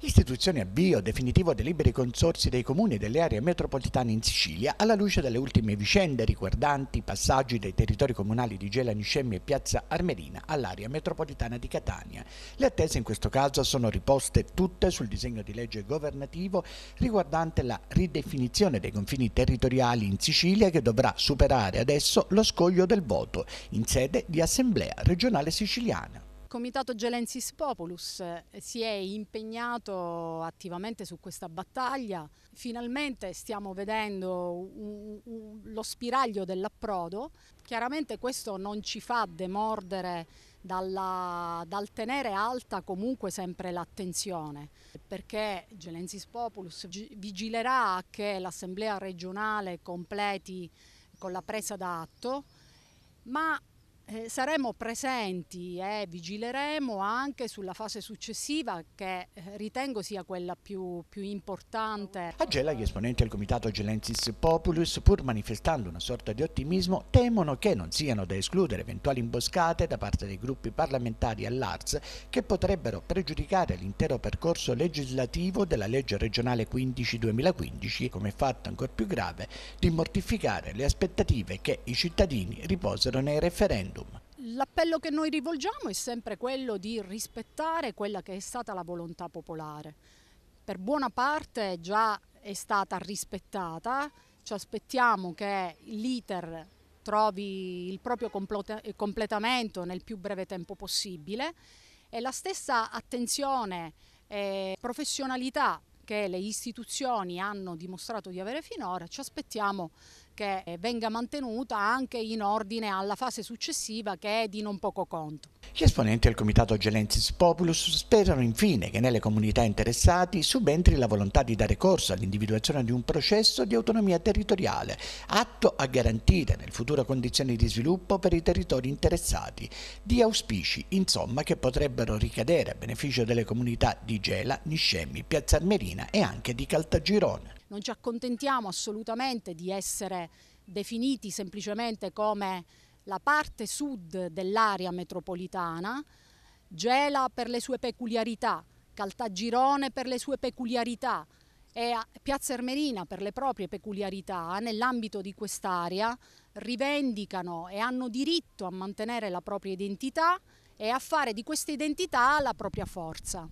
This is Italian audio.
Istituzione avvio definitivo dei liberi consorsi dei comuni delle aree metropolitane in Sicilia alla luce delle ultime vicende riguardanti i passaggi dei territori comunali di Gela Niscemmi e Piazza Armerina all'area metropolitana di Catania. Le attese in questo caso sono riposte tutte sul disegno di legge governativo riguardante la ridefinizione dei confini territoriali in Sicilia che dovrà superare adesso lo scoglio del voto in sede di Assemblea regionale siciliana. Comitato Gelensis Populus eh, si è impegnato attivamente su questa battaglia, finalmente stiamo vedendo un, un, lo spiraglio dell'approdo, chiaramente questo non ci fa demordere dalla, dal tenere alta comunque sempre l'attenzione, perché Gelensis Populus vigilerà che l'Assemblea regionale completi con la presa d'atto, ma eh, saremo presenti e eh, vigileremo anche sulla fase successiva che eh, ritengo sia quella più, più importante. A Gela gli esponenti del comitato Gelensis Populus, pur manifestando una sorta di ottimismo, temono che non siano da escludere eventuali imboscate da parte dei gruppi parlamentari all'Arts che potrebbero pregiudicare l'intero percorso legislativo della legge regionale 15-2015, come fatto ancora più grave, di mortificare le aspettative che i cittadini riposero nei referendum L'appello che noi rivolgiamo è sempre quello di rispettare quella che è stata la volontà popolare. Per buona parte già è stata rispettata, ci aspettiamo che l'iter trovi il proprio completamento nel più breve tempo possibile e la stessa attenzione e professionalità che le istituzioni hanno dimostrato di avere finora ci aspettiamo che eh, venga mantenuta anche in ordine alla fase successiva che è di non poco conto. Gli esponenti del Comitato Gelensis Populus sperano infine che nelle comunità interessate subentri la volontà di dare corso all'individuazione di un processo di autonomia territoriale, atto a garantire nel futuro condizioni di sviluppo per i territori interessati, di auspici insomma che potrebbero ricadere a beneficio delle comunità di Gela, Niscemi, Piazza Armerina e anche di Caltagirone. Non ci accontentiamo assolutamente di essere definiti semplicemente come la parte sud dell'area metropolitana, Gela per le sue peculiarità, Caltagirone per le sue peculiarità e Piazza Ermerina per le proprie peculiarità nell'ambito di quest'area rivendicano e hanno diritto a mantenere la propria identità e a fare di questa identità la propria forza.